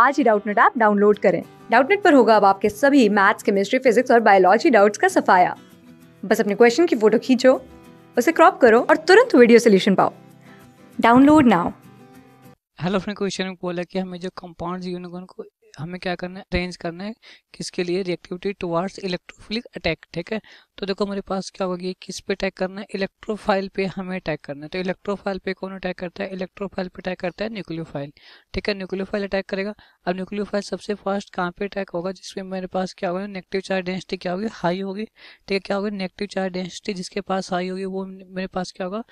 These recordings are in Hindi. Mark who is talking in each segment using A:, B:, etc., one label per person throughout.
A: आज ही डाउटनेट ऐप डाउनलोड करें डाउटनेट पर होगा अब आपके सभी मैथ्स केमिस्ट्री फिजिक्स और बायोलॉजी डाउट्स का सफाया बस अपने क्वेश्चन की फोटो खींचो उसे क्रॉप करो और तुरंत वीडियो सोल्यूशन पाओ download now
B: hello friend question में बोला कि हमें जो कंपाउंड्स यूनिकॉर्न को हमें क्या करना है अरेंज करना है किसके लिए रिएक्टिविटी टुवार्ड्स इलेक्ट्रोफिलिक अटैक ठीक है तो देखो हमारे पास क्या होगी किस पे अटैक करना है इलेक्ट्रोफाइल पे हमें अटैक करना है तो इलेक्ट्रोफाइल पे कौन अटैक करता है इलेक्ट्रोफाइल पे अटैक करता है न्यूक्लियोफाइल ठीक है न्यूक्लियोफाइल अटैक करेगा अब न्यूक्लियोफाइल सबसे फास्ट कहाँ पे अटैक होगा जिसमें मेरे पास क्या होगा नेगेटिव चार्ज डेंसिटी क्या होगी हाई होगी ठीक है क्या होगी नेगेटिव चार्ज डेंसिटी जिसके पास हाई होगी वो मेरे पास क्या होगा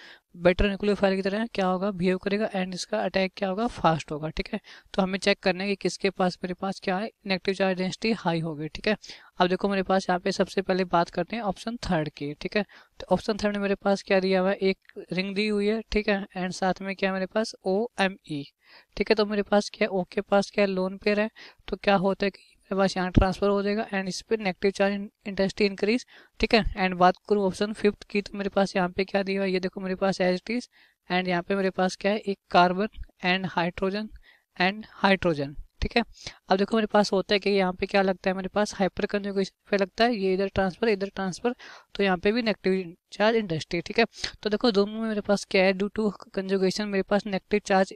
B: बेटर न्यूक्लियर फायर की तरह क्या होगा बिहेव करेगा एंड इसका अटैक क्या होगा फास्ट होगा ठीक है तो हमें चेक करना है कि किसके पास मेरे पास क्या है नेगेटिव चार्ज डेंसिटी हाई होगी ठीक है अब देखो मेरे पास यहाँ पे सबसे पहले बात करते हैं ऑप्शन थर्ड की ठीक है तो ऑप्शन थर्ड में मेरे पास क्या दिया हुआ है एक रिंग दी हुई है ठीक है एंड साथ में क्या है मेरे पास ओ एम ई ठीक है तो मेरे पास क्या है ओ के पास क्या है लोन पेयर है तो क्या होता है कि आपके पास यहाँ ट्रांसफर हो जाएगा एंड इस पर नेगेटिव चार्ज इंटेंसिटी इंक्रीज ठीक है एंड बात करूँ ऑप्शन फिफ्थ की तो मेरे पास यहाँ पे क्या दिया हुआ ये देखो मेरे पास एच टीज एंड यहाँ पे मेरे पास क्या है एक carbon and hydrogen and hydrogen ठीक है अब देखो मेरे पास होता है कि यहाँ पे क्या लगता है मेरे पास हाइपर कंजुगेशन पे लगता है ये इधर ट्रांसफर इधर ट्रांसफर तो यहाँ पे भी नेगेटिव चार्ज इंडस्ट्री ठीक है तो देखो दोनों में मेरे पास क्या है ड्यू टू कंजुगेशन मेरे पास नेगेटिव चार्ज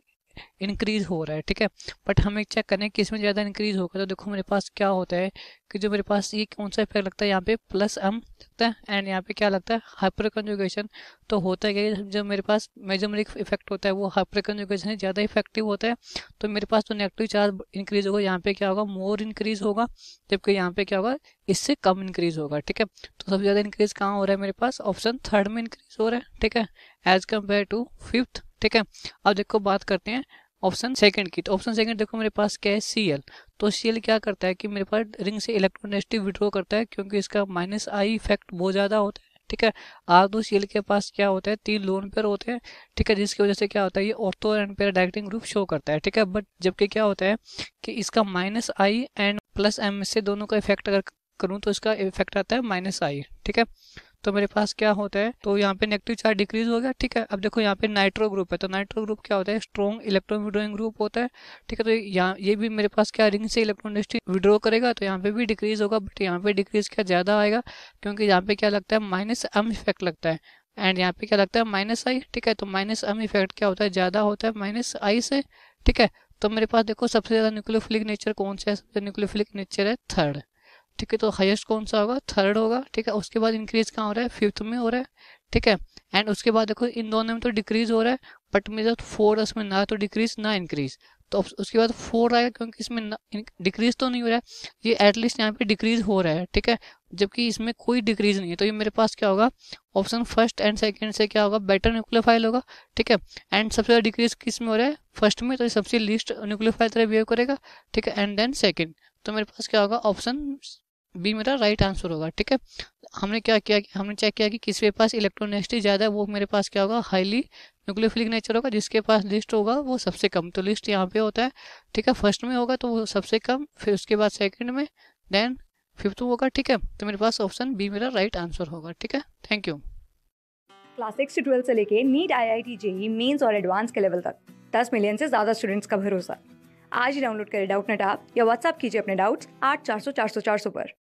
B: इंक्रीज़ हो रहा है ठीक है बट एक चेक करें कि इसमें ज़्यादा इंक्रीज़ होगा तो देखो मेरे पास क्या होता है कि जो मेरे पास ये कौन सा इफेक्ट लगता है यहाँ पे प्लस एम लगता है एंड यहाँ पे क्या लगता है हाइपर कंजुगेशन तो होता है क्या जब मेरे पास मेजोमरिक इफेक्ट होता है वो हाइपर कंजुगेशन ज़्यादा इफेक्टिव होता है तो मेरे पास तो नेगेटिव चार्ज इंक्रीज़ होगा यहाँ पे क्या होगा मोर इंक्रीज़ होगा जबकि यहाँ पे क्या होगा इससे कम इंक्रीज़ होगा ठीक है तो सबसे ज़्यादा इंक्रीज़ कहाँ हो रहा है मेरे पास ऑप्शन थर्ड में इंक्रीज़ हो रहा है ठीक है एज़ कम्पेयर टू फिफ्थ ठीक है अब देखो बात करते हैं ऑप्शन सेकंड की तो ऑप्शन सेकंड देखो मेरे पास क्या है सी तो सी क्या करता है कि मेरे पास रिंग से इलेक्ट्रोनेगेटिव विड्रॉ करता है क्योंकि इसका माइनस आई इफेक्ट बहुत ज़्यादा होता है ठीक है आर दो सी के पास क्या होता है तीन लोन पेयर होते हैं ठीक है जिसकी वजह से क्या होता है ये ortho and para directing group show करता है ठीक है बट जबकि क्या होता है कि इसका minus I and plus M से दोनों का इफेक्ट अगर करूँ तो इसका इफेक्ट आता है माइनस आई ठीक है तो मेरे पास क्या होता है तो यहाँ पे नेगेटिव चार्ज डिक्रीज हो गया ठीक है अब देखो यहाँ पे नाइट्रो ग्रुप है तो नाइट्रो ग्रुप क्या होता है स्ट्रॉन्ग इलेक्ट्रॉन विड्रोइंग ग्रुप होता है ठीक है तो यहाँ ये भी मेरे पास क्या रिंग से इलेक्ट्रॉन विड्रो करेगा तो यहाँ पे भी डिक्रीज होगा बट यहाँ पे डिक्रीज क्या ज़्यादा आएगा क्योंकि यहाँ पे क्या लगता है माइनस एम इफेक्ट लगता है एंड यहाँ पे क्या लगता है माइनस आई ठीक है तो माइनस एम इफेक्ट क्या होता है ज़्यादा होता है माइनस आई से ठीक है तो मेरे पास देखो सबसे ज़्यादा न्यूक्लियोफिलिक नेचर कौन सा है सबसे न्यूक्लियोफिलिक नेचर है थर्ड ठीक है तो हाईएस्ट कौन सा होगा थर्ड होगा ठीक है उसके बाद इंक्रीज कहाँ हो रहा है फिफ्थ में हो रहा है ठीक है एंड उसके बाद देखो इन दोनों में तो डिक्रीज हो रहा है बट मेरे फोर उसमें ना तो डिक्रीज ना इंक्रीज तो उसके बाद फोर आएगा क्योंकि इसमें डिक्रीज तो नहीं हो रहा है ये एटलीस्ट यहाँ पे डिक्रीज हो रहा है ठीक है जबकि इसमें कोई डिक्रीज नहीं है तो ये मेरे पास क्या होगा ऑप्शन फर्स्ट एंड सेकंड से क्या होगा बेटर न्यूक्लियोफाइल होगा ठीक है एंड सबसे ज्यादा डिक्रीज किस में हो रहा है फर्स्ट में तो सबसे लीस्ट न्यूक्लियोफाइल तरह बिहेव करेगा ठीक है एंड देन सेकेंड तो मेरे पास क्या होगा ऑप्शन बी मेरा राइट आंसर होगा ठीक है हमने क्या किया हमने चेक किया कि किसके पास इलेक्ट्रॉन ज़्यादा है वो मेरे पास क्या होगा हाईली न्यूक्लियोफिलिक नेचर होगा जिसके पास लिस्ट होगा वो सबसे कम तो लिस्ट यहाँ पे होता है ठीक है फर्स्ट में होगा तो वो सबसे कम फिर उसके बाद सेकेंड में देन फिफ्थ होगा ठीक है तो मेरे पास ऑप्शन बी मेरा राइट आंसर होगा ठीक है थैंक यू
A: क्लास सिक्स से ट्वेल्थ से लेके NEET I I T JEE mains और एडवांस के लेवल तक दस मिलियन से ज़्यादा स्टूडेंट्स का भरोसा आज ही डाउनलोड करें डाउट नेट आप या व्हाट्सअप कीजिए अपने डाउट्स आठ चार सौ चार सौ चार सौ पर